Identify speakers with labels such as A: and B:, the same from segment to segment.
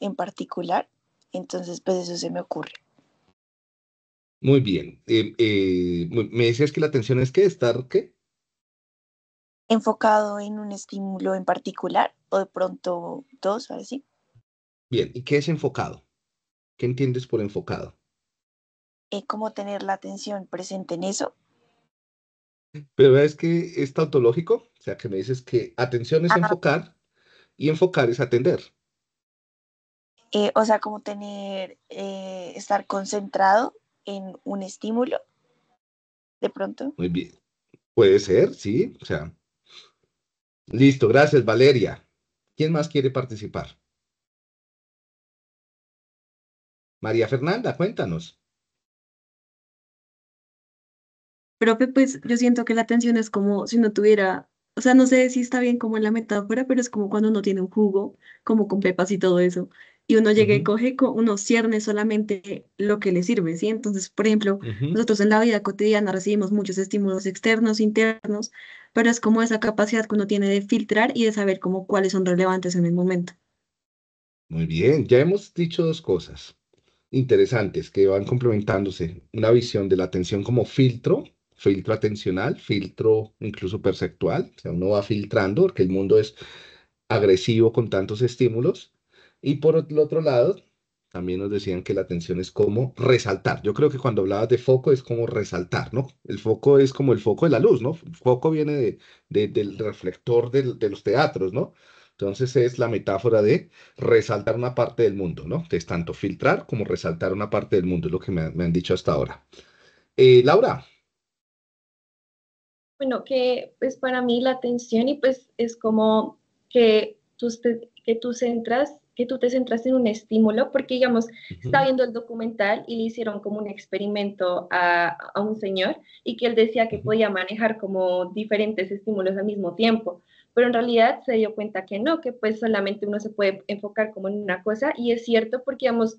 A: en particular. Entonces, pues eso se me ocurre.
B: Muy bien. Eh, eh, me decías que la atención es que estar, ¿qué?
A: Enfocado en un estímulo en particular, o de pronto dos, ahora sí.
B: Bien, ¿y qué es enfocado? ¿Qué entiendes por enfocado?
A: Eh, ¿Cómo tener la atención presente en eso?
B: Pero es que es tautológico, o sea, que me dices que atención es enfocar y enfocar es atender.
A: Eh, o sea, como tener, eh, estar concentrado en un estímulo, de pronto. Muy
B: bien. Puede ser, sí. O sea. Listo, gracias, Valeria. ¿Quién más quiere participar? María Fernanda, cuéntanos. Profe, pues
C: yo siento que la atención es como si no tuviera, o sea, no sé si está bien como en la metáfora, pero es como cuando uno tiene un jugo, como con pepas y todo eso y uno llega y coge, uno cierne solamente lo que le sirve, ¿sí? Entonces, por ejemplo, nosotros en la vida cotidiana recibimos muchos estímulos externos, internos, pero es como esa capacidad que uno tiene de filtrar y de saber cómo cuáles son relevantes en el momento.
B: Muy bien, ya hemos dicho dos cosas interesantes que van complementándose. Una visión de la atención como filtro, filtro atencional, filtro incluso perceptual, o sea, uno va filtrando porque el mundo es agresivo con tantos estímulos y por el otro lado, también nos decían que la atención es como resaltar. Yo creo que cuando hablabas de foco es como resaltar, ¿no? El foco es como el foco de la luz, ¿no? El foco viene de, del reflector de los teatros, ¿no? Entonces es la metáfora de resaltar una parte del mundo, ¿no? Que es tanto filtrar como resaltar una parte del mundo, es lo que me, han dicho hasta ahora. Eh, Laura.
C: Bueno, que pues para mí la atención y pues es como que tú, que tú centras que tú te centras en un estímulo, porque digamos, está viendo el documental y le hicieron como un experimento a, un señor y que él decía que podía manejar como diferentes estímulos al mismo tiempo, pero en realidad se dio cuenta que no, que pues solamente uno se puede enfocar como en una cosa y es cierto porque digamos,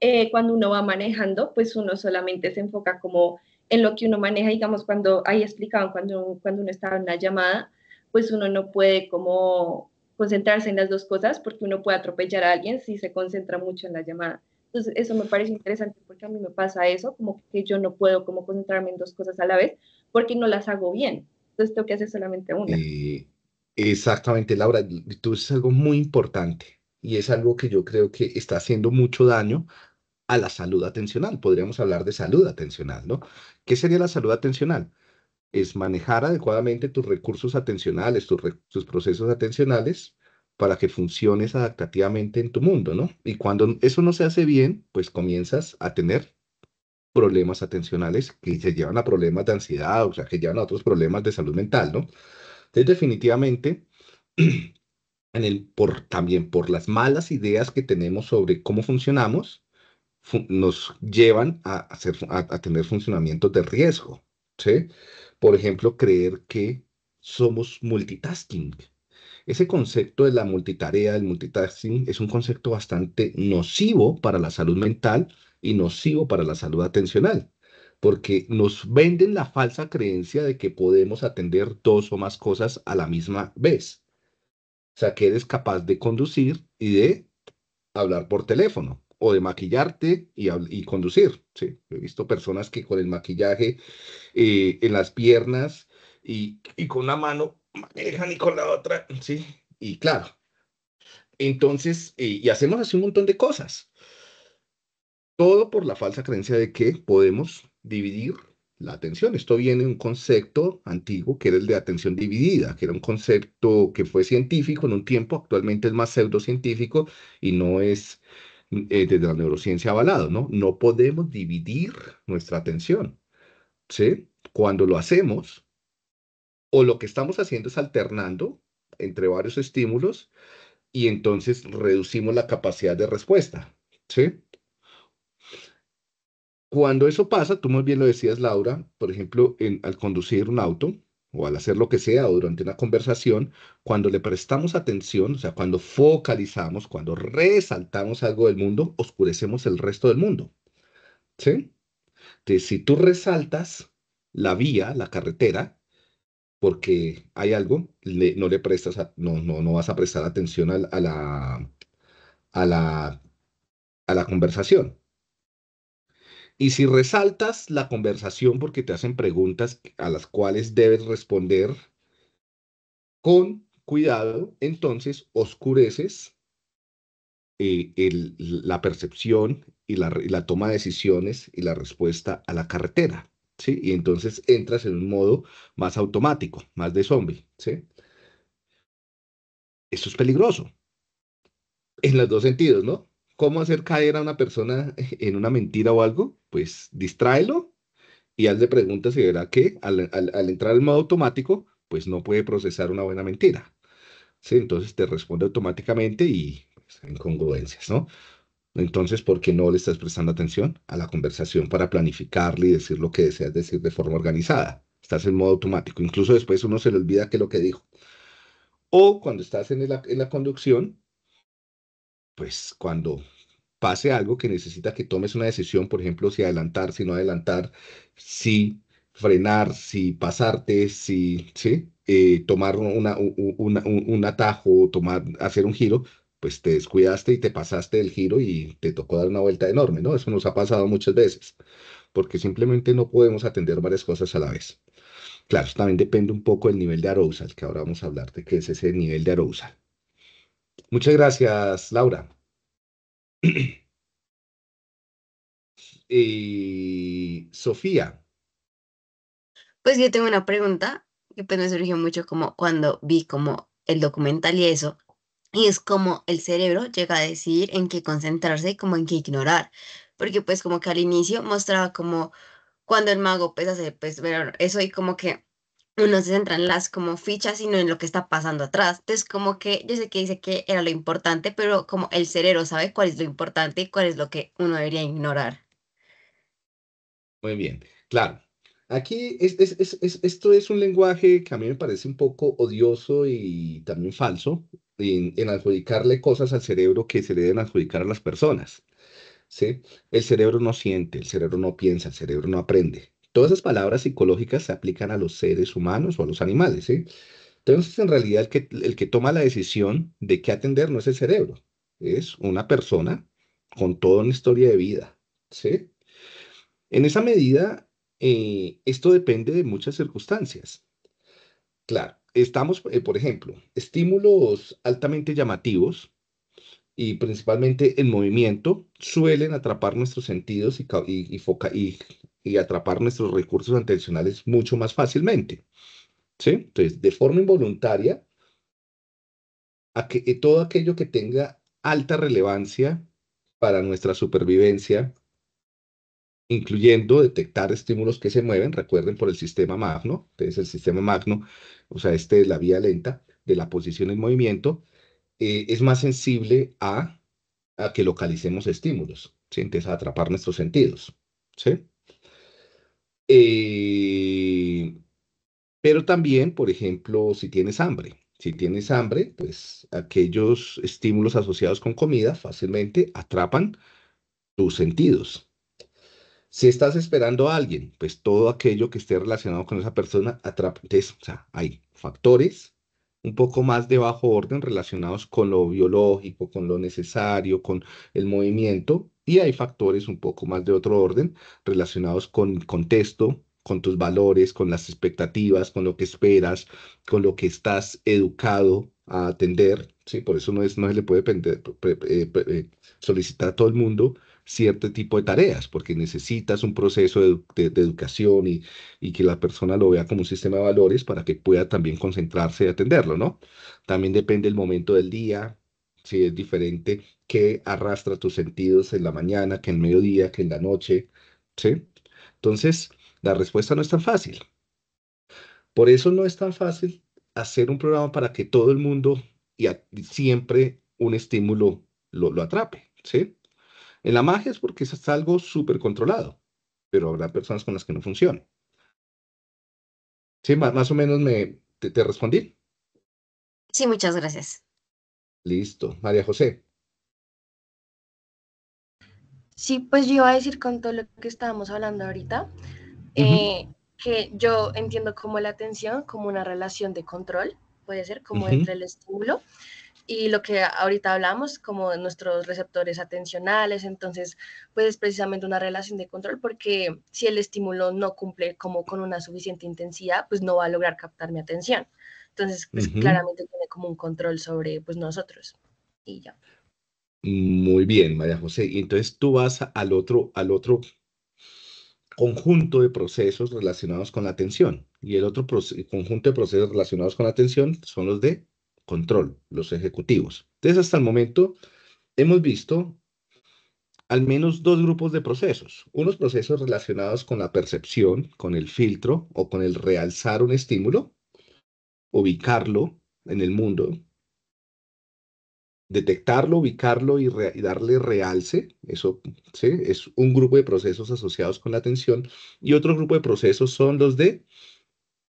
C: eh, cuando uno va manejando, pues uno solamente se enfoca como en lo que uno maneja, digamos, cuando ahí explicaban, cuando, cuando uno estaba en la llamada, pues uno no puede como concentrarse en las dos cosas porque uno puede atropellar a alguien si se concentra mucho en la llamada. Entonces, eso me parece interesante porque a mí me pasa eso, como que yo no puedo como concentrarme en dos cosas a la vez porque no las hago bien. Entonces, tengo que hacer solamente una.
B: Eh, exactamente, Laura, tú dices algo muy importante y es algo que yo creo que está haciendo mucho daño a la salud atencional. Podríamos hablar de salud atencional, ¿no? ¿Qué sería la salud atencional? es manejar adecuadamente tus recursos atencionales, tus, procesos atencionales, para que funciones adaptativamente en tu mundo, ¿no? Y cuando eso no se hace bien, pues comienzas a tener problemas atencionales que se llevan a problemas de ansiedad, o sea, que llevan a otros problemas de salud mental, ¿no? Entonces, definitivamente, en el, por, también por las malas ideas que tenemos sobre cómo funcionamos, nos llevan a, hacer, a tener funcionamientos de riesgo, ¿sí? Por ejemplo, creer que somos multitasking. Ese concepto de la multitarea, del multitasking, es un concepto bastante nocivo para la salud mental y nocivo para la salud atencional, porque nos venden la falsa creencia de que podemos atender dos o más cosas a la misma vez. O sea, que eres capaz de conducir y de hablar por teléfono o de maquillarte y, conducir. Sí, he visto personas que con el maquillaje eh, en las piernas y, con una mano manejan y con la otra, sí, y claro. Entonces, eh, y hacemos así un montón de cosas. Todo por la falsa creencia de que podemos dividir la atención. Esto viene de un concepto antiguo que era el de atención dividida, que era un concepto que fue científico en un tiempo, actualmente es más pseudocientífico y no es eh, desde la neurociencia avalado, ¿no? No podemos dividir nuestra atención, ¿sí? Cuando lo hacemos, o lo que estamos haciendo es alternando entre varios estímulos y entonces reducimos la capacidad de respuesta, ¿sí? Cuando eso pasa, tú muy bien lo decías, Laura, por ejemplo, al conducir un auto, o al hacer lo que sea o durante una conversación, cuando le prestamos atención, o sea, cuando focalizamos, cuando resaltamos algo del mundo, oscurecemos el resto del mundo. ¿Sí? si tú resaltas la vía, la carretera, porque hay algo, no le prestas, no, no, no vas a prestar atención a, la, a la, a la conversación. Y si resaltas la conversación porque te hacen preguntas a las cuales debes responder con cuidado, entonces oscureces eh, la percepción y la, toma de decisiones y la respuesta a la carretera, ¿sí? Y entonces entras en un modo más automático, más de zombie, ¿sí? Eso es peligroso. En los dos sentidos, ¿no? cómo hacer caer a una persona en una mentira o algo, pues distráelo y hazle preguntas y verá que al, entrar en modo automático, pues no puede procesar una buena mentira. ¿Sí? Entonces te responde automáticamente y pues, en incongruencias, ¿no? Entonces, ¿por qué no le estás prestando atención a la conversación para planificarle y decir lo que deseas decir de forma organizada? Estás en modo automático. Incluso después uno se le olvida es lo que dijo. O cuando estás en la, en la conducción, pues cuando pase algo que necesita que tomes una decisión, por ejemplo, si adelantar, si no adelantar, si frenar, si pasarte, si, eh, tomar un, atajo, tomar, hacer un giro, pues te descuidaste y te pasaste del giro y te tocó dar una vuelta enorme, ¿no? Eso nos ha pasado muchas veces, porque simplemente no podemos atender varias cosas a la vez. Claro, también depende un poco del nivel de arousal, que ahora vamos a hablar de qué es ese nivel de arousal. Muchas gracias, Laura. y Sofía. Pues yo tengo una
D: pregunta que pues, me surgió mucho como cuando vi como el documental y eso, y es como el cerebro llega a decidir en qué concentrarse y como en qué ignorar, porque pues como que al inicio mostraba como cuando el mago pues hace pues eso y como que uno se centra en las como fichas, sino en lo que está pasando atrás. Entonces, como que yo sé que dice que era lo importante, pero como el cerebro sabe cuál es lo importante y cuál es lo que uno debería ignorar.
B: Muy bien, claro. Aquí es, esto es un lenguaje que a mí me parece un poco odioso y también falso en, adjudicarle cosas al cerebro que se le deben adjudicar a las personas. ¿sí? El cerebro no siente, el cerebro no piensa, el cerebro no aprende. Todas esas palabras psicológicas se aplican a los seres humanos o a los animales, Entonces, en realidad, el que, el que toma la decisión de qué atender no es el cerebro, es una persona con toda una historia de vida, En esa medida, eh, esto depende de muchas circunstancias. Claro, estamos, eh, por ejemplo, estímulos altamente llamativos y principalmente en movimiento suelen atrapar nuestros sentidos y, y, y atrapar nuestros recursos atencionales mucho más fácilmente. ¿sí? Entonces, de forma involuntaria, a que, eh, todo aquello que tenga alta relevancia para nuestra supervivencia, incluyendo detectar estímulos que se mueven, recuerden por el sistema magno, es el sistema magno, o sea, este es la vía lenta de la posición en movimiento, eh, es más sensible a, que localicemos estímulos, ¿sí? a atrapar nuestros sentidos. ¿sí? Eh, pero también, por ejemplo, si tienes hambre. Si tienes hambre, pues aquellos estímulos asociados con comida fácilmente atrapan tus sentidos. Si estás esperando a alguien, pues todo aquello que esté relacionado con esa persona atrapa. o sea, hay factores un poco más de bajo orden relacionados con lo biológico, con lo necesario, con el movimiento, y hay factores un poco más de otro orden relacionados con el contexto, con tus valores, con las expectativas, con lo que esperas, con lo que estás educado a atender. ¿sí? Por eso no, es, no se le puede eh, eh, solicitar a todo el mundo cierto tipo de tareas, porque necesitas un proceso de, educación y, que la persona lo vea como un sistema de valores para que pueda también concentrarse y atenderlo, ¿no? También depende el momento del día, si es diferente que arrastra tus sentidos en la mañana, que en mediodía, que en la noche, ¿sí? Entonces, la respuesta no es tan fácil. Por eso no es tan fácil hacer un programa para que todo el mundo y siempre un estímulo lo, atrape, ¿sí? En la magia es porque es algo súper controlado, pero habrá personas con las que no funciona. Sí, más, más o menos me, te respondí.
D: Sí, muchas gracias.
B: Listo. María José.
D: Sí, pues yo iba a
C: decir con todo lo que estábamos hablando ahorita, eh, que yo entiendo como la atención, como una relación de control, puede ser como entre el estímulo y lo que ahorita hablamos, como nuestros receptores atencionales, entonces, pues es precisamente una relación de control, porque si el estímulo no cumple como con una suficiente intensidad, pues no va a lograr captar mi atención. Entonces, pues claramente tiene como un control sobre, pues, nosotros.
B: Y ya. Muy bien, María José. Y entonces tú vas al otro, al otro conjunto de procesos relacionados con la atención. Y el otro conjunto de procesos relacionados con la atención son los de control, los ejecutivos. Entonces, hasta el momento hemos visto al menos dos grupos de procesos. Unos procesos relacionados con la percepción, con el filtro o con el realzar un estímulo, ubicarlo en el mundo, detectarlo, ubicarlo y, darle realce. Eso ¿sí? es un grupo de procesos asociados con la atención. Y otro grupo de procesos son los de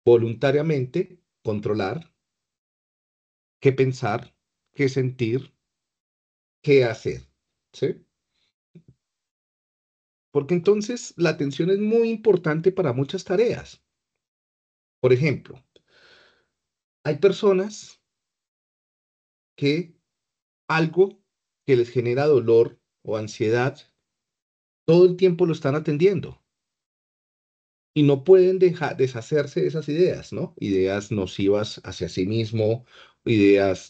B: voluntariamente controlar qué pensar, qué sentir, qué hacer. ¿sí? Porque entonces la atención es muy importante para muchas tareas. Por ejemplo, hay personas que algo que les genera dolor o ansiedad, todo el tiempo lo están atendiendo. Y no pueden deshacerse de esas ideas, ¿no? Ideas nocivas hacia sí mismo, ideas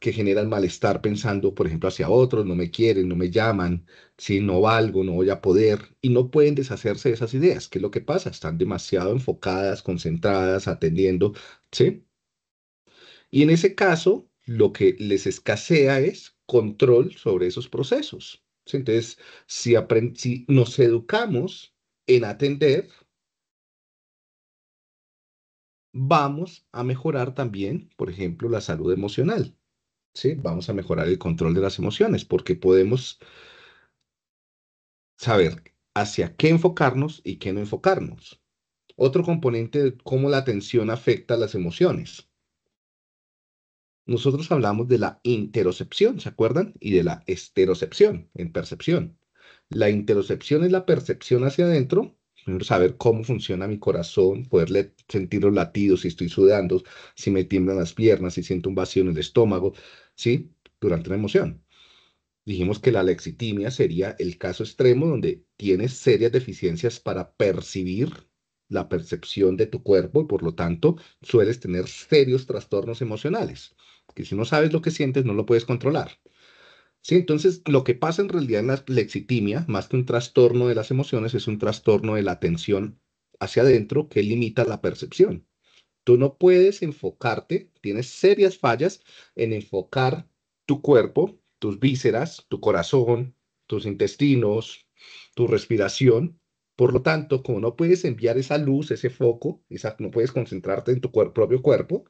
B: que generan malestar pensando, por ejemplo, hacia otros, no me quieren, no me llaman, si no valgo, no voy a poder, y no pueden deshacerse de esas ideas. ¿Qué es lo que pasa? Están demasiado enfocadas, concentradas, atendiendo, ¿sí? Y en ese caso, lo que les escasea es control sobre esos procesos. Entonces, si, nos educamos en atender, vamos a mejorar también, por ejemplo, la salud emocional. Vamos a mejorar el control de las emociones porque podemos saber hacia qué enfocarnos y qué no enfocarnos. Otro componente de cómo la atención afecta a las emociones. Nosotros hablamos de la interocepción, ¿se acuerdan? Y de la esterocepción en percepción. La interocepción es la percepción hacia adentro, saber cómo funciona mi corazón, poder sentir los latidos, si estoy sudando, si me tiemblan las piernas, si siento un vacío en el estómago, ¿sí? Durante una emoción. Dijimos que la lexitimia sería el caso extremo donde tienes serias deficiencias para percibir la percepción de tu cuerpo y por lo tanto sueles tener serios trastornos emocionales que si no sabes lo que sientes, no lo puedes controlar. ¿Sí? Entonces, lo que pasa en realidad en la lexitimia, más que un trastorno de las emociones, es un trastorno de la atención hacia adentro que limita la percepción. Tú no puedes enfocarte, tienes serias fallas en enfocar tu cuerpo, tus vísceras, tu corazón, tus intestinos, tu respiración. Por lo tanto, como no puedes enviar esa luz, ese foco, esa, no puedes concentrarte en tu propio cuerpo,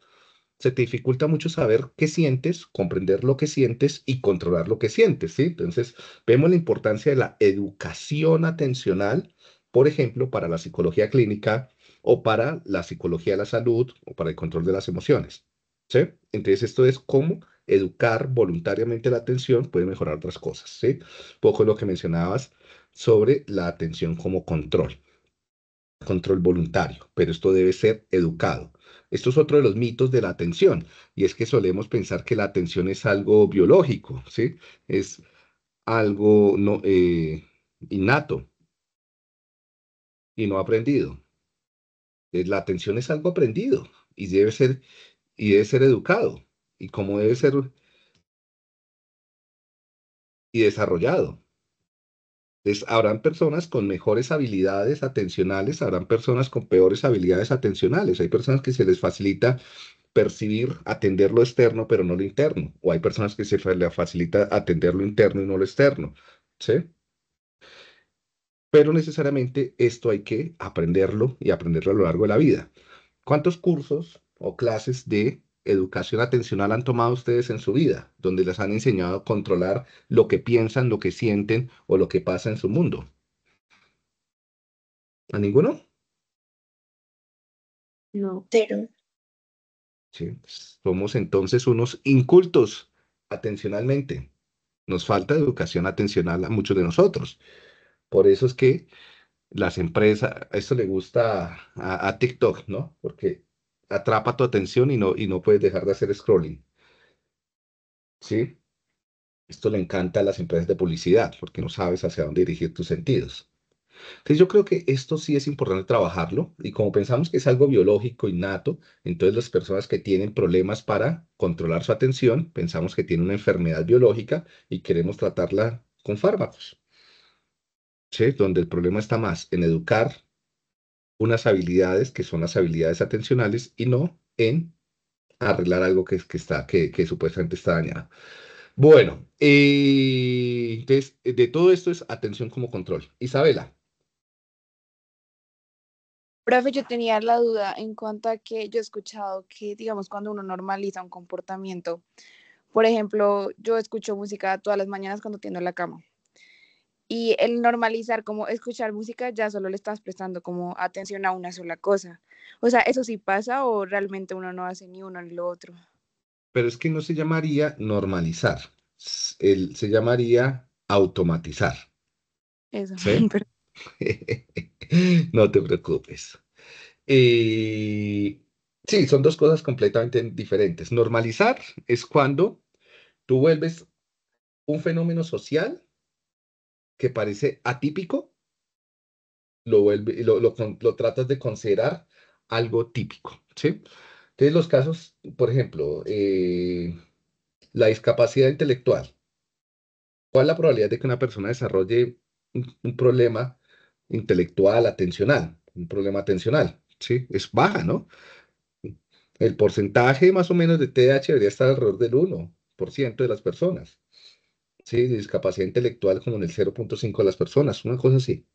B: se te dificulta mucho saber qué sientes, comprender lo que sientes y controlar lo que sientes, ¿sí? Entonces, vemos la importancia de la educación atencional, por ejemplo, para la psicología clínica o para la psicología de la salud o para el control de las emociones, ¿sí? Entonces, esto es cómo educar voluntariamente la atención puede mejorar otras cosas, ¿sí? Poco lo que mencionabas sobre la atención como control, control voluntario, pero esto debe ser educado esto es otro de los mitos de la atención, y es que solemos pensar que la atención es algo biológico, ¿sí? Es algo no, eh, innato y no aprendido. Eh, la atención es algo aprendido y debe ser, y debe ser educado, y como debe ser y desarrollado habrán personas con mejores habilidades atencionales, habrán personas con peores habilidades atencionales. Hay personas que se les facilita percibir, atender lo externo, pero no lo interno. O hay personas que se les facilita atender lo interno y no lo externo. ¿Sí? Pero necesariamente esto hay que aprenderlo y aprenderlo a lo largo de la vida. ¿Cuántos cursos o clases de educación atencional han tomado ustedes en su vida, donde les han enseñado a controlar lo que piensan, lo que sienten o lo que pasa en su mundo? ¿A ninguno? No. Pero. Sí, somos entonces unos incultos atencionalmente. Nos falta educación atencional a muchos de nosotros. Por eso es que las empresas, esto le gusta a, TikTok, ¿no? Porque atrapa tu atención y no, y no puedes dejar de hacer scrolling. ¿Sí? Esto le encanta a las empresas de publicidad porque no sabes hacia dónde dirigir tus sentidos. Entonces yo creo que esto sí es importante trabajarlo y como pensamos que es algo biológico innato, entonces las personas que tienen problemas para controlar su atención, pensamos que tienen una enfermedad biológica y queremos tratarla con fármacos. ¿Sí? Donde el problema está más en educar unas habilidades que son las habilidades atencionales y no en arreglar algo que, que está, que, supuestamente está dañado. Bueno, eh, entonces, de todo esto es atención como control. Isabela.
D: Profe, yo tenía la duda en cuanto a que yo he escuchado que, digamos, cuando uno normaliza un comportamiento, por ejemplo, yo escucho música todas las mañanas cuando tiendo la cama y el normalizar como escuchar música ya solo le estás prestando como atención a una sola cosa. O sea, ¿eso sí pasa o realmente uno no hace ni uno ni lo otro?
B: Pero es que no se llamaría normalizar, se llamaría automatizar.
D: Eso,
B: no te preocupes. sí, son dos cosas completamente diferentes. Normalizar es cuando tú vuelves un fenómeno social que parece atípico, lo, vuelve, lo, tratas de considerar algo típico, ¿sí? Entonces, los casos, por ejemplo, eh, la discapacidad intelectual. ¿Cuál es la probabilidad de que una persona desarrolle un, problema intelectual, atencional, un problema atencional? ¿Sí? Es baja, ¿no? El porcentaje más o menos de TH debería estar alrededor del 1% de las personas. ¿sí? discapacidad intelectual como en el 0.5 de las personas, una cosa así.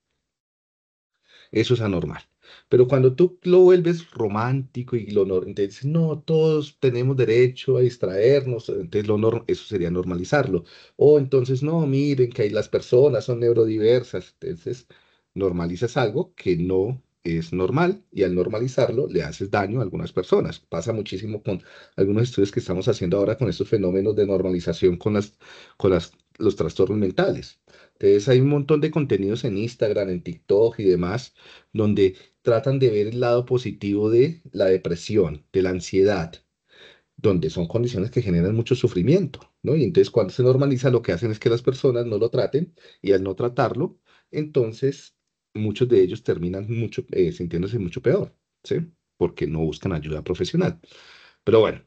B: Eso es anormal. Pero cuando tú lo vuelves romántico y lo normal, entonces, no, todos tenemos derecho a distraernos, entonces lo eso sería normalizarlo. O entonces, no, miren que ahí las personas son neurodiversas, entonces normalizas algo que no es normal y al normalizarlo le haces daño a algunas personas. Pasa muchísimo con algunos estudios que estamos haciendo ahora con estos fenómenos de normalización con, con las, los trastornos mentales. Entonces hay un montón de contenidos en Instagram, en TikTok y demás, donde tratan de ver el lado positivo de la depresión, de la ansiedad, donde son condiciones que generan mucho sufrimiento, ¿no? Y entonces cuando se normaliza lo que hacen es que las personas no lo traten y al no tratarlo, entonces muchos de ellos terminan mucho, eh, sintiéndose mucho peor, ¿sí? Porque no buscan ayuda profesional. Pero bueno,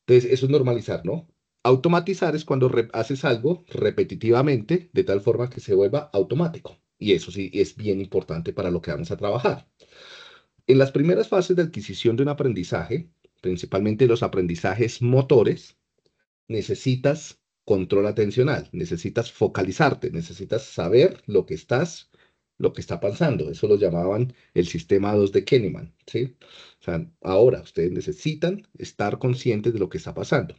B: entonces eso es normalizar, ¿no? Automatizar es cuando haces algo repetitivamente de tal forma que se vuelva automático. Y eso sí es bien importante para lo que vamos a trabajar. En las primeras fases de adquisición de un aprendizaje, principalmente los aprendizajes motores, necesitas control atencional, necesitas focalizarte, necesitas saber lo que estás lo que está pasando. Eso lo llamaban el sistema 2 de Kahneman. ¿sí? O sea, ahora ustedes necesitan estar conscientes de lo que está pasando.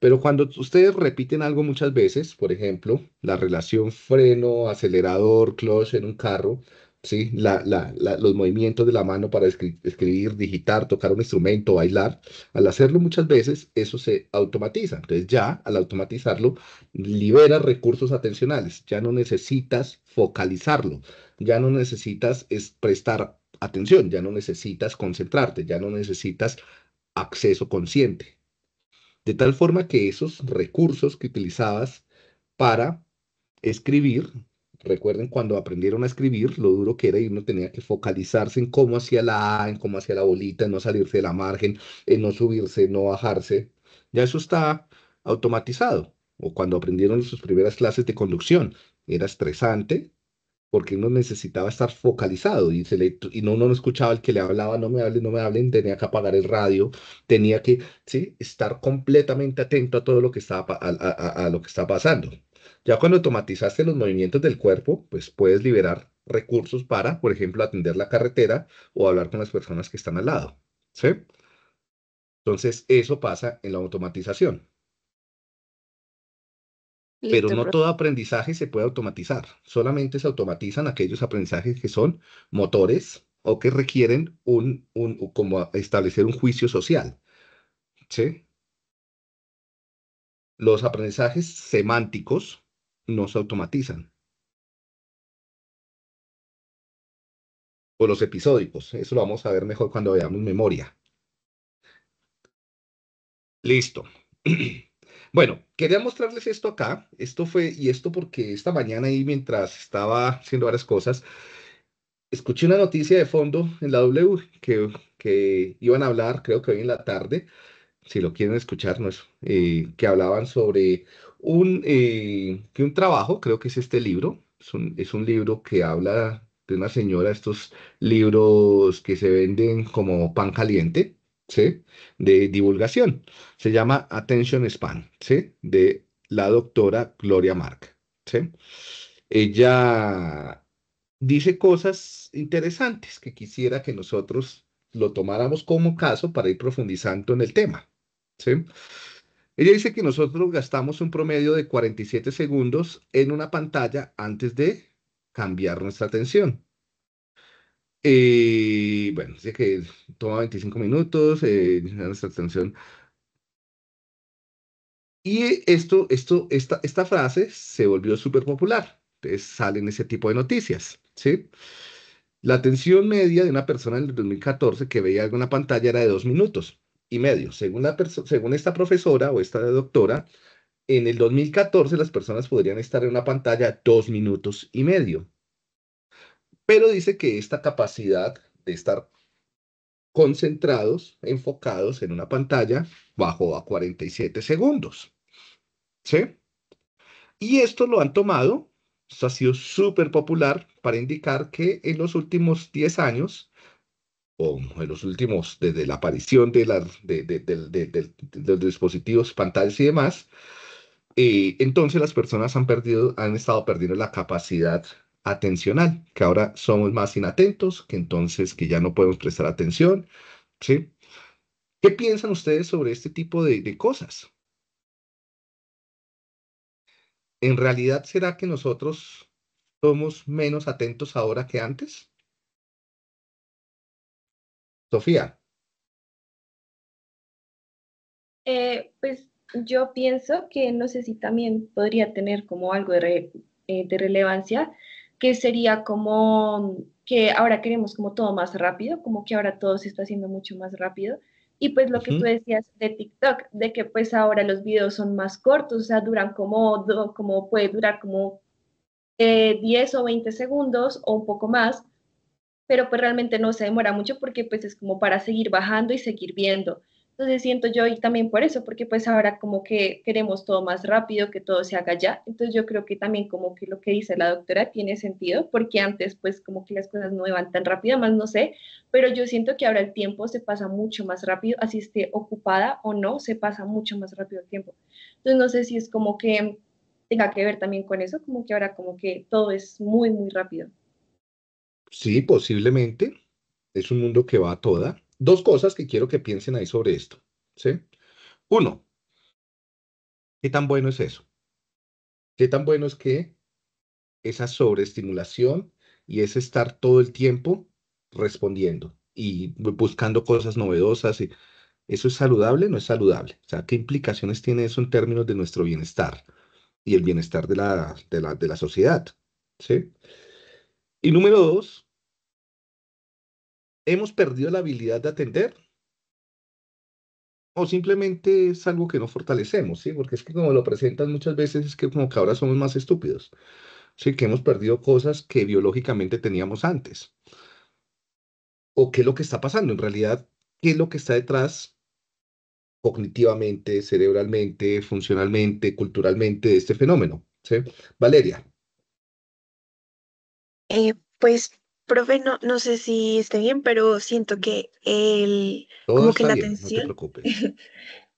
B: Pero cuando ustedes repiten algo muchas veces, por ejemplo, la relación freno, acelerador, clutch en un carro, ¿sí? La, la, los movimientos de la mano para escribir, digitar, tocar un instrumento, bailar. Al hacerlo muchas veces, eso se automatiza. Entonces ya al automatizarlo, libera recursos atencionales. Ya no necesitas focalizarlo, ya no necesitas prestar atención, ya no necesitas concentrarte, ya no necesitas acceso consciente. De tal forma que esos recursos que utilizabas para escribir Recuerden cuando aprendieron a escribir, lo duro que era y uno tenía que focalizarse en cómo hacía la A, en cómo hacía la bolita, en no salirse de la margen, en no subirse, no bajarse. Ya eso está automatizado. O cuando aprendieron sus primeras clases de conducción, era estresante porque uno necesitaba estar focalizado y, y no, uno no escuchaba al que le hablaba, no me hablen, no me hablen, tenía que apagar el radio, tenía que ¿sí? estar completamente atento a todo lo que estaba, a, lo que estaba pasando. Ya cuando automatizaste los movimientos del cuerpo, pues puedes liberar recursos para, por ejemplo, atender la carretera o hablar con las personas que están al lado. ¿sí? Entonces, eso pasa en la automatización. Pero no todo aprendizaje se puede automatizar. Solamente se automatizan aquellos aprendizajes que son motores o que requieren un, un como establecer un juicio social. ¿Sí? los aprendizajes semánticos no se automatizan. O los episódicos, eso lo vamos a ver mejor cuando veamos memoria. Listo. Bueno, quería mostrarles esto acá. Esto fue, y esto porque esta mañana y mientras estaba haciendo varias cosas, escuché una noticia de fondo en la W que, que iban a hablar, creo que hoy en la tarde, si lo quieren escucharnos, eh, que hablaban sobre un, eh, un trabajo, creo que es este libro, es un, libro que habla de una señora, estos libros que se venden como pan caliente, De divulgación. Se llama Attention Span, De la doctora Gloria Mark, Ella dice cosas interesantes que quisiera que nosotros lo tomáramos como caso para ir profundizando en el tema, ella dice que nosotros gastamos un promedio de 47 segundos en una pantalla antes de cambiar nuestra atención. Y eh, bueno, dice que toma 25 minutos eh, nuestra atención. Y esto, esto, esta, esta frase se volvió súper popular. Entonces salen ese tipo de noticias, ¿sí? La atención media de una persona en el 2014 que veía alguna pantalla era de dos minutos y medio. Según, la según esta profesora o esta doctora, en el 2014 las personas podrían estar en una pantalla dos minutos y medio. Pero dice que esta capacidad de estar concentrados, enfocados en una pantalla, bajó a 47 segundos. ¿Sí? Y esto lo han tomado, esto ha sido súper popular para indicar que en los últimos 10 años o en los últimos, desde la aparición de, de, los dispositivos, pantallas y demás, eh, entonces las personas han, perdido, han estado perdiendo la capacidad atencional, que ahora somos más inatentos, que entonces que ya no podemos prestar atención, ¿Qué piensan ustedes sobre este tipo de cosas? ¿En realidad será que nosotros somos menos atentos ahora que antes? Sofía. Eh, pues yo
C: pienso que no sé si también podría tener como algo eh, de, relevancia, que sería como que ahora queremos como todo más rápido, como que ahora todo se está haciendo mucho más rápido. Y pues lo que tú decías de TikTok, de que pues ahora los videos son más cortos, o sea, duran como, como puede durar como 10 eh, o 20 segundos o un poco más, pero pues realmente no se demora mucho porque pues es como para seguir bajando y seguir viendo. Entonces siento yo y también por eso, porque pues ahora como que queremos todo más rápido, que todo se haga ya. Entonces yo creo que también como que lo que dice la doctora tiene sentido, porque antes pues como que las cosas no iban tan rápido, más no sé, pero yo siento que ahora el tiempo se pasa mucho más rápido, así esté ocupada o no, se pasa mucho más rápido el tiempo. Entonces no sé si es como que tenga que ver también con eso, como que ahora como que todo es muy, muy rápido.
B: Sí, posiblemente. Es un mundo que va a toda. Dos cosas que quiero que piensen ahí sobre esto. ¿sí? Uno, ¿qué tan bueno es eso? ¿Qué tan bueno es que esa sobreestimulación y ese estar todo el tiempo respondiendo y buscando cosas novedosas? Y, ¿Eso es saludable? No es saludable. O sea, ¿qué implicaciones tiene eso en términos de nuestro bienestar y el bienestar de la, de la, de la sociedad? ¿Sí? Y número dos, ¿hemos perdido la habilidad de atender? O simplemente es algo que no fortalecemos, ¿sí? Porque es que como lo presentan muchas veces es que como que ahora somos más estúpidos. Sí, que hemos perdido cosas que biológicamente teníamos antes. ¿O qué es lo que está pasando? En realidad, ¿qué es lo que está detrás cognitivamente, cerebralmente, funcionalmente, culturalmente de este fenómeno? Valeria.
A: Eh, pues, profe, no, sé si esté bien, pero siento que el, como que la atención,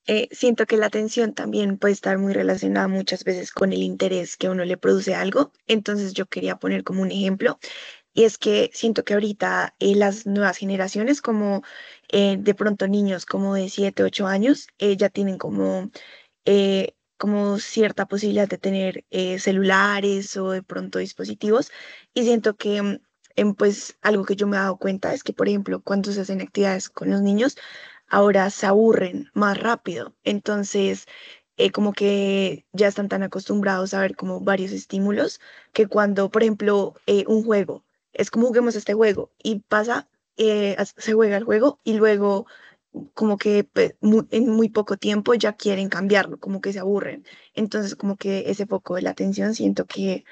A: eh, siento que la atención también puede estar muy relacionada muchas veces con el interés que uno le produce algo. Entonces yo quería poner como un ejemplo y es que siento que ahorita eh, las nuevas generaciones, como de pronto niños como de 7, 8 años, ya tienen como como cierta posibilidad de tener eh, celulares o de pronto dispositivos y siento que mm, en, em, pues algo que yo me he dado cuenta es que por ejemplo cuando se hacen actividades con los niños ahora se aburren más rápido entonces eh, como que ya están tan acostumbrados a ver como varios estímulos que cuando por ejemplo eh, un juego es como juguemos este juego y pasa se juega el juego y luego como que pues, en muy poco tiempo ya quieren cambiarlo, como que se aburren. Entonces, como que ese poco de la atención siento que,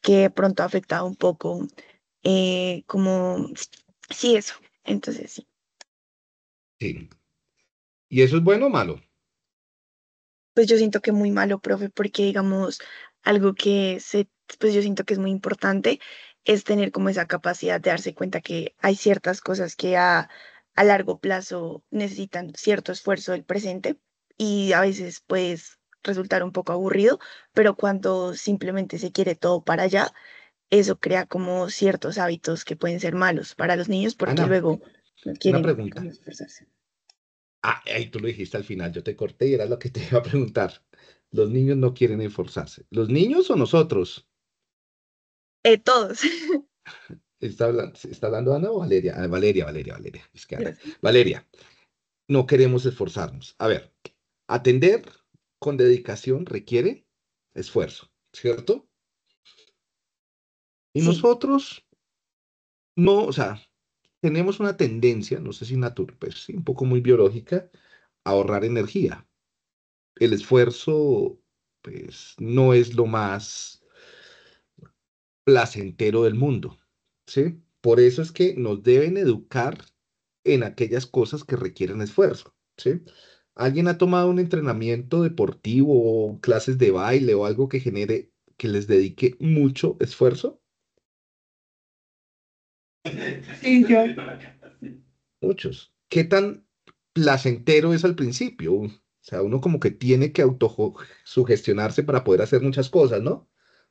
A: que pronto ha afectado un poco, eh, como, sí, eso. Entonces, sí.
B: Sí. ¿Y eso es bueno o malo?
A: Pues yo siento que muy malo, profe, porque digamos, algo que se, pues yo siento que es muy importante es tener como esa capacidad de darse cuenta que hay ciertas cosas que ya a largo plazo necesitan cierto esfuerzo del presente y a veces pues resultar un poco aburrido, pero cuando simplemente se quiere todo para allá, eso crea como ciertos hábitos que pueden ser malos para los niños porque luego no quieren
B: esforzarse. Ah, ahí tú lo dijiste al final, yo te corté y era lo que te iba a preguntar. Los niños no quieren esforzarse. ¿Los niños o nosotros? Eh, todos. está hablando, Ana o Valeria? Valeria, Valeria, Valeria. Valeria, no queremos esforzarnos. A ver, atender con dedicación requiere esfuerzo, ¿cierto? Y nosotros, no, o sea, tenemos una tendencia, no sé si natural, pero pues sí, un poco muy biológica, a ahorrar energía. El esfuerzo, pues, no es lo más placentero del mundo. ¿sí? Por eso es que nos deben educar en aquellas cosas que requieren esfuerzo, ¿sí? ¿Alguien ha tomado un entrenamiento deportivo o clases de baile o algo que genere, que les dedique mucho esfuerzo? Sí, yo. Muchos. ¿Qué tan placentero es al principio? O sea, uno como que tiene que autosugestionarse para poder hacer muchas cosas, ¿no?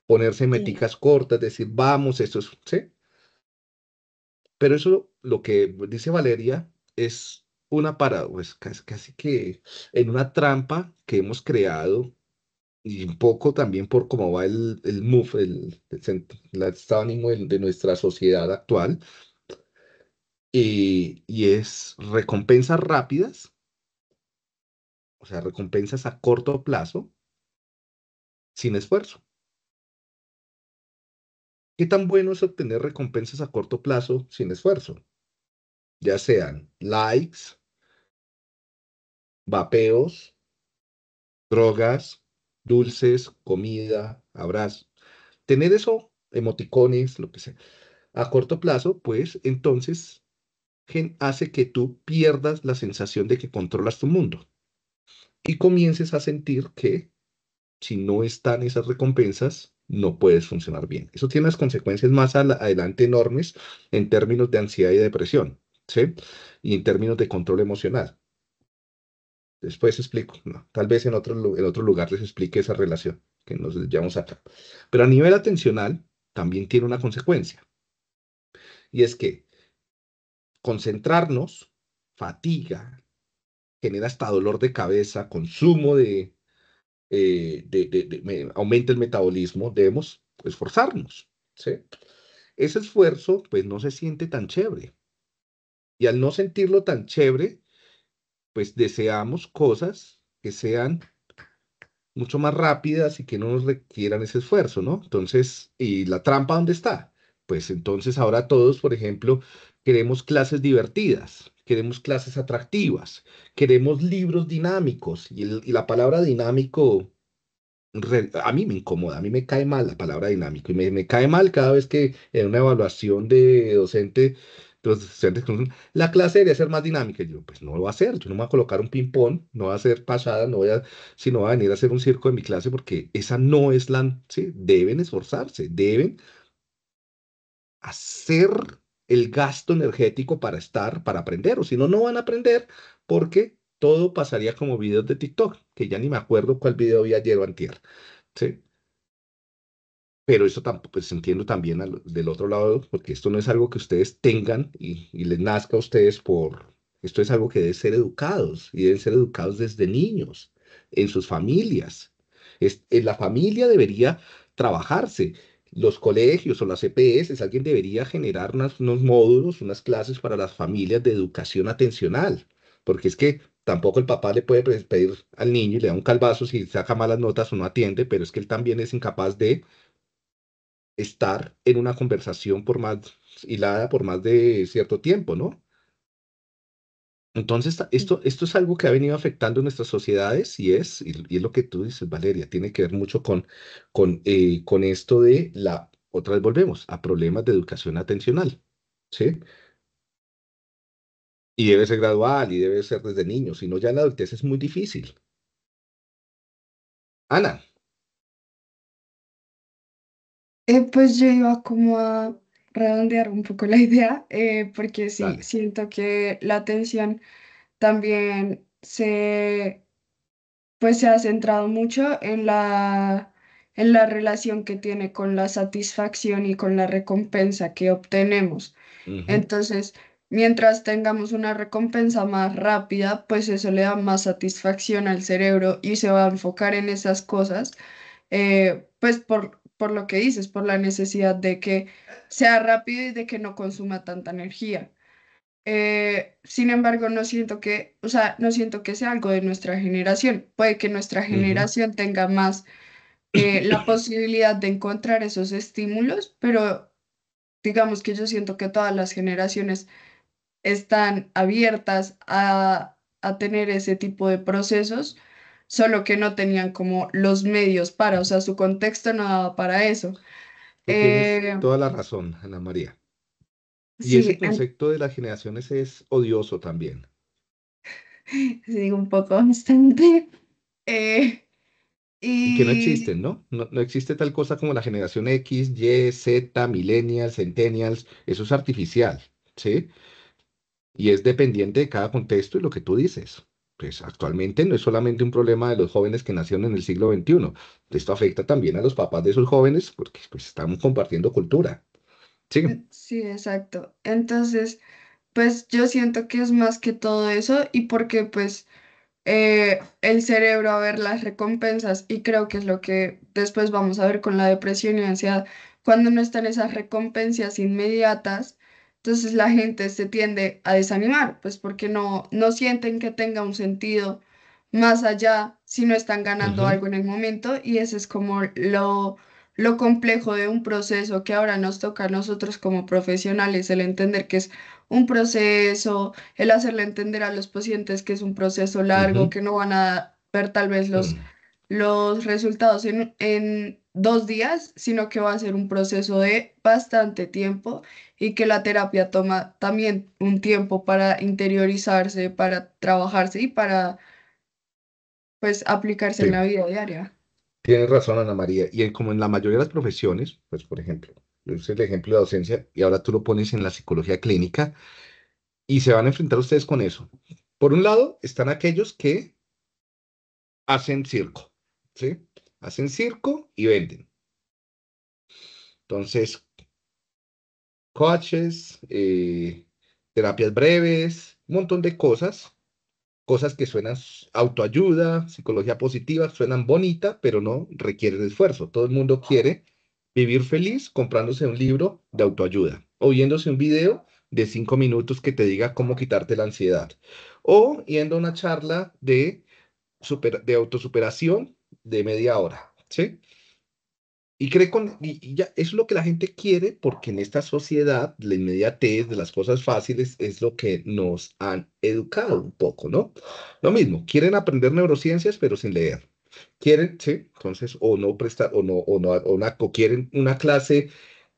B: Ponerse meticas cortas, decir, vamos, eso es, ¿sí? Pero eso, lo que dice Valeria, es una paradoja es pues, casi, que en una trampa que hemos creado y un poco también por cómo va el, el move, el, estado de ánimo de, nuestra sociedad actual. y es recompensas rápidas, o sea, recompensas a corto plazo sin esfuerzo. ¿Qué tan bueno es obtener recompensas a corto plazo sin esfuerzo? Ya sean likes, vapeos, drogas, dulces, comida, abrazos. Tener eso, emoticones, lo que sea, a corto plazo, pues entonces hace que tú pierdas la sensación de que controlas tu mundo y comiences a sentir que si no están esas recompensas, no puedes funcionar bien. Eso tiene las consecuencias más adelante enormes en términos de ansiedad y depresión, ¿sí? Y en términos de control emocional. Después explico, tal vez en otro, en otro lugar les explique esa relación que nos llevamos acá. Pero a nivel atencional también tiene una consecuencia. Y es que concentrarnos fatiga, genera hasta dolor de cabeza, consumo de eh, de, aumenta el metabolismo, debemos esforzarnos. Ese esfuerzo pues no se siente tan chévere. Y al no sentirlo tan chévere, pues deseamos cosas que sean mucho más rápidas y que no nos requieran ese esfuerzo, ¿no? Entonces, ¿y la trampa dónde está? Pues entonces ahora todos, por ejemplo, queremos clases divertidas, queremos clases atractivas, queremos libros dinámicos y, la palabra dinámico a mí me incomoda, a mí me cae mal la palabra dinámico y me, cae mal cada vez que en una evaluación de docente, los docentes la clase debería ser más dinámica. Y yo, pues no lo va a hacer, yo no me voy a colocar un ping-pong, no voy a hacer pasada, no voy a, sino voy a venir a hacer un circo en mi clase porque esa no es la, ¿sí? deben esforzarse, deben hacer el gasto energético para estar, para aprender, o si no, no van a aprender porque todo pasaría como videos de TikTok, que ya ni me acuerdo cuál video había ayer o antier, Pero eso tampoco, pues, entiendo también del otro lado, porque esto no es algo que ustedes tengan y, les nazca a ustedes por, esto es algo que deben ser educados y deben ser educados desde niños, en sus familias. en la familia debería trabajarse los colegios o las EPS, alguien debería generar unos módulos, unas clases para las familias de educación atencional, porque es que tampoco el papá le puede pedir al niño y le da un calvazo si saca malas notas o no atiende, pero es que él también es incapaz de estar en una conversación por más hilada por más de cierto tiempo, ¿no? Entonces, esto, esto es algo que ha venido afectando nuestras sociedades y es, y, es lo que tú dices, Valeria, tiene que ver mucho con, eh, con, esto de la, otra vez volvemos, a problemas de educación atencional, ¿sí? Y debe ser gradual y debe ser desde niño, si no ya la adultez es muy difícil. Ana.
D: Eh, pues yo iba como a redondear un poco la idea, eh, porque sí, siento que la atención también se, pues se ha centrado mucho en la, en la relación que tiene con la satisfacción y con la recompensa que obtenemos. Entonces, mientras tengamos una recompensa más rápida, pues eso le da más satisfacción al cerebro y se va a enfocar en esas cosas, eh, pues por por lo que dices, por la necesidad de que sea rápido y de que no consuma tanta energía. Eh, sin embargo, no siento que, sea, no siento que sea algo de nuestra generación. Puede que nuestra generación tenga más eh, la posibilidad de encontrar esos estímulos, pero digamos que yo siento que todas las generaciones están abiertas a tener ese tipo de procesos solo que no tenían como los medios para, o sea, su contexto no daba para eso. Eh,
B: toda la razón, Ana María.
D: Y ese concepto
B: de las generaciones es odioso también.
D: Sí, un poco bastante. Eh, y... que no existen,
B: ¿no? ¿no? ¿no? existe tal cosa como la generación X, Y, Z, millennials, centennials, eso es artificial, ¿sí? Y es dependiente de cada contexto y lo que tú dices pues actualmente no es solamente un problema de los jóvenes que nacieron en el siglo XXI, esto afecta también a los papás de esos jóvenes porque pues estamos compartiendo cultura.
D: Sí, eh, sí exacto. Entonces, pues yo siento que es más que todo eso y porque pues eh, el cerebro a ver las recompensas y creo que es lo que después vamos a ver con la depresión y ansiedad, cuando no están esas recompensas inmediatas, entonces la gente se tiende a desanimar, pues porque no, no sienten que tenga un sentido más allá si no están ganando algo en el momento y ese es como lo, lo complejo de un proceso que ahora nos toca a nosotros como profesionales, el entender que es un proceso, el hacerle entender a los pacientes que es un proceso largo, que no van a ver tal vez los, los resultados en, en, dos días, sino que va a ser un proceso de bastante tiempo y que la terapia toma también un tiempo para interiorizarse, para trabajarse y para pues aplicarse en la vida diaria.
B: Tienes razón, Ana María. Y como en la mayoría de las profesiones, pues por ejemplo, yo hice el ejemplo de docencia y ahora tú lo pones en la psicología clínica y se van a enfrentar ustedes con eso. Por un lado están aquellos que hacen circo, ¿sí? hacen circo y venden. Entonces, coches, eh, terapias breves, un montón de cosas, cosas que suenan autoayuda, psicología positiva, suenan bonita, pero no requieren esfuerzo. Todo el mundo quiere vivir feliz comprándose un libro de autoayuda o un video de cinco minutos que te diga cómo quitarte la ansiedad o yendo a una charla de, de autosuperación de media hora, ¿sí? Y, cree con, y ya es lo que la gente quiere porque en esta sociedad la inmediatez de las cosas fáciles es lo que nos han educado un poco, ¿no? Lo mismo, quieren aprender neurociencias pero sin leer. Quieren, sí, entonces o no prestar o no o no o, una, o quieren una clase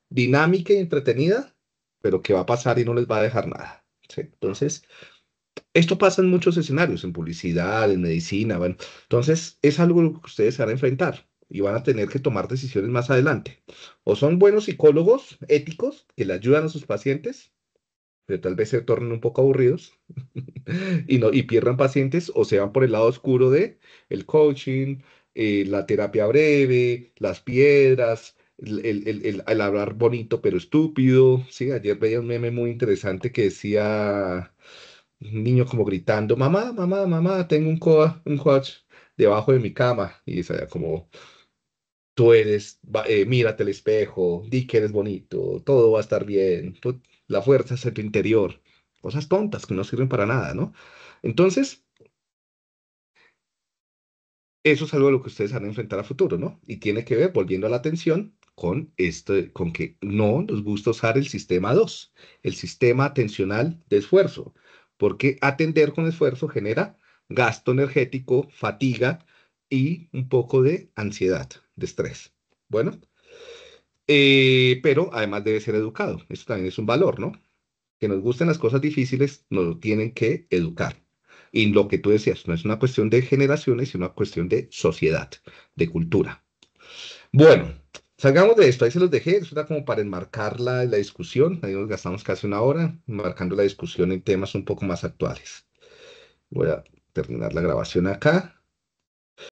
B: dinámica y entretenida, pero que va a pasar y no les va a dejar nada. ¿sí? Entonces, esto pasa en muchos escenarios, en publicidad, en medicina, Entonces, es algo que ustedes se van a enfrentar y van a tener que tomar decisiones más adelante. O son buenos psicólogos éticos que le ayudan a sus pacientes, pero tal vez se tornen un poco aburridos y, no, y pierdan pacientes, o se van por el lado oscuro de el coaching, eh, la terapia breve, las piedras, el, el, hablar bonito pero estúpido. Sí, ayer veía un meme muy interesante que decía niño como gritando, mamá, mamá, mamá, tengo un, coa, un coach debajo de mi cama. Y es como, tú eres, eh, mírate el espejo, di que eres bonito, todo va a estar bien, la fuerza es en tu interior. Cosas tontas que no sirven para nada, ¿no? Entonces, eso es algo de lo que ustedes van a enfrentar a futuro, ¿no? Y tiene que ver, volviendo a la atención, con, esto con que no nos gusta usar el sistema 2, el sistema atencional de esfuerzo porque atender con esfuerzo genera gasto energético, fatiga y un poco de ansiedad, de estrés. Bueno, eh, pero además debe ser educado. Esto también es un valor, ¿no? Que nos gusten las cosas difíciles, nos tienen que educar. Y lo que tú decías, no es una cuestión de generaciones, sino una cuestión de sociedad, de cultura. Bueno, Salgamos de esto, ahí se los dejé, eso era como para enmarcar la, la discusión, ahí nos gastamos casi una hora marcando la discusión en temas un poco más actuales. Voy a terminar la grabación acá.